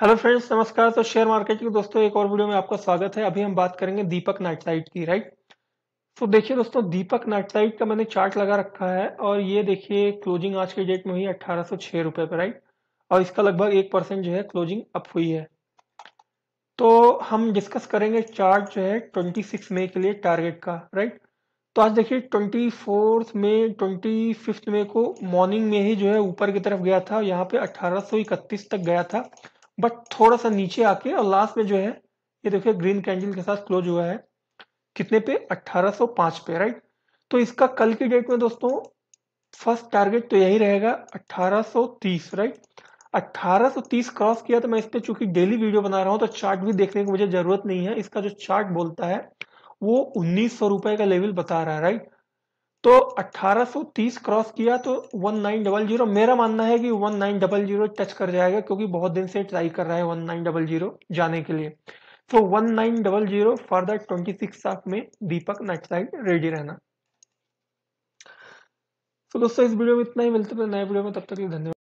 hello friends नमस्कार तो share market के दोस्तों एक और वीडियो में आपका स्वागत है अभी हम बात करेंगे दीपक नाइटलाइट की राइट तो देखिए दोस्तों दीपक नाइटलाइट का मैंने चार्ट लगा रखा है और ये देखिए क्लोजिंग आज के डेट में हुई अट्ठारह सौ छह रुपए पर राइट और इसका लगभग एक परसेंट जो है क्लोजिंग अप हुई है तो हम डिस्कस करेंगे चार्ट जो है ट्वेंटी सिक्स मई के लिए टारगेट का राइट तो आज देखिए ट्वेंटी फोर्थ में ट्वेंटी फिफ्थ में को मॉर्निंग में ही जो है ऊपर की तरफ गया था यहाँ पे अट्ठारह सौ इकतीस तक गया था बट थोड़ा सा नीचे आके और लास्ट में जो है ये देखिए ग्रीन कैंडल के साथ क्लोज हुआ है कितने पे 1805 पे राइट तो इसका कल की डेट में दोस्तों फर्स्ट टारगेट तो यही रहेगा 1830 राइट 1830 क्रॉस किया तो मैं इस पर चूंकि डेली वीडियो बना रहा हूं तो चार्ट भी देखने की मुझे जरूरत नहीं है इसका जो चार्ट बोलता है वो उन्नीस सौ रुपए का लेवल बता रहा है राइट तो 1830 क्रॉस किया तो 1900 मेरा मानना है कि 1900 टच कर जाएगा क्योंकि बहुत दिन से ट्राई कर रहा है 1900 जाने के लिए so one nine double zero for the twenty six of में दीपक साइड रेडी रहना तो दोस्तों इस वीडियो में इतना ही मिलते हैं नए वीडियो में तब तक के लिए धन्यवाद